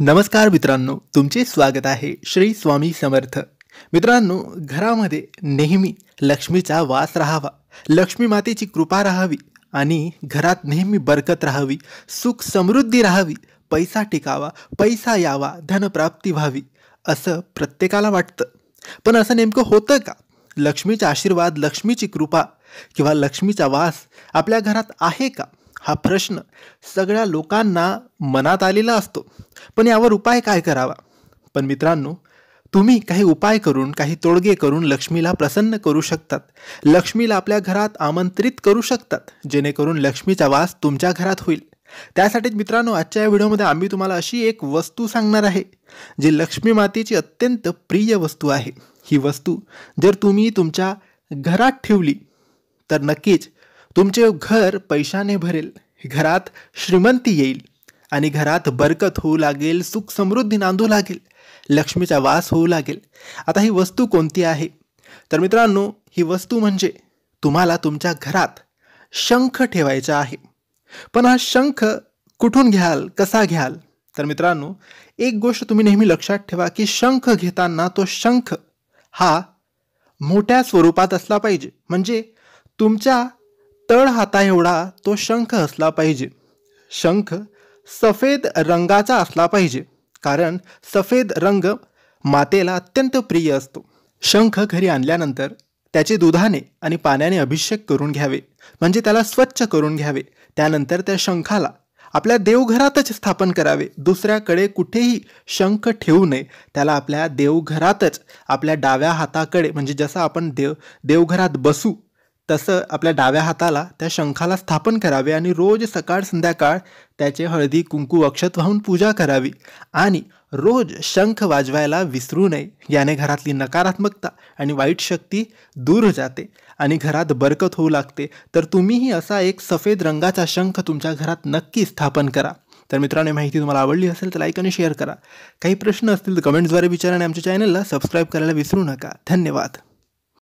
नमस्कार मित्रांनो तुमचे स्वागत आहे श्री स्वामी समर्थ मित्रांनो घरामध्ये नेहमी लक्ष्मीचा वास राहावा लक्ष्मी मातेची कृपा राहावी आणि घरात नेहमी बरकत राहावी सुख समृद्धी राहावी पैसा टिकावा पैसा यावा धनप्राप्ती व्हावी असं प्रत्येकाला वाटतं पण असं नेमकं होतं का लक्ष्मीचा आशीर्वाद लक्ष्मीची कृपा किंवा लक्ष्मीचा वास आपल्या घरात आहे का हा प्रश्न सगळ्या लोकांना मनात आलेला असतो पण यावर उपाय काय करावा पण मित्रांनो तुम्ही काही उपाय करून काही तोडगे करून लक्ष्मीला प्रसन्न करू शकतात लक्ष्मीला आपल्या घरात आमंत्रित करू शकतात जेणेकरून लक्ष्मीचा वास तुमच्या घरात होईल त्यासाठीच मित्रांनो आजच्या या व्हिडिओमध्ये आम्ही तुम्हाला अशी एक वस्तू सांगणार आहे जी लक्ष्मी मातेची अत्यंत प्रिय वस्तू आहे ही वस्तू जर तुम्ही तुमच्या घरात ठेवली तर नक्कीच तुमचे घर पैशाने भरेल घरात श्रीमंती येईल आणि घरात बरकत होऊ लागेल सुख समृद्धी नांदू लागेल लक्ष्मीचा वास होऊ लागेल आता ही वस्तू कोणती आहे तर मित्रांनो ही वस्तू म्हणजे तुम्हाला तुमच्या घरात शंख ठेवायचा आहे पण हा शंख कुठून घ्याल कसा घ्याल तर मित्रांनो एक गोष्ट तुम्ही नेहमी लक्षात ठेवा की शंख घेताना तो शंख हा मोठ्या स्वरूपात असला पाहिजे म्हणजे तुमच्या तळ हाता एवढा तो शंख असला पाहिजे शंख सफेद रंगाचा असला पाहिजे कारण सफेद रंग मातेला अत्यंत प्रिय असतो शंख घरी आणल्यानंतर त्याचे दुधाने आणि पाण्याने अभिषेक करून घ्यावे म्हणजे त्याला स्वच्छ करून घ्यावे त्यानंतर त्या शंखाला आपल्या देवघरातच स्थापन करावे दुसऱ्याकडे कुठेही शंख ठेवू नये त्याला आपल्या देवघरातच आपल्या डाव्या हाताकडे म्हणजे जसं आपण देव देवघरात बसू तसं आपल्या डाव्या हाताला त्या शंखाला स्थापन करावे आणि रोज सकाळ संध्याकाळ त्याचे हळदी कुंकू अक्षत वाहून पूजा करावी आणि रोज शंख वाजवायला विसरू नये याने घरातली नकारात्मकता आणि वाईट शक्ती दूर जाते आणि घरात बरकत होऊ लागते तर तुम्हीही असा एक सफेद रंगाचा शंख तुमच्या घरात नक्की स्थापन करा तर मित्रांनो माहिती तुम्हाला आवडली असेल तर लाईक आणि शेअर करा काही प्रश्न असतील तर कमेंट्सद्वारे विचारा आणि आमच्या चॅनलला सबस्क्राईब करायला विसरू नका धन्यवाद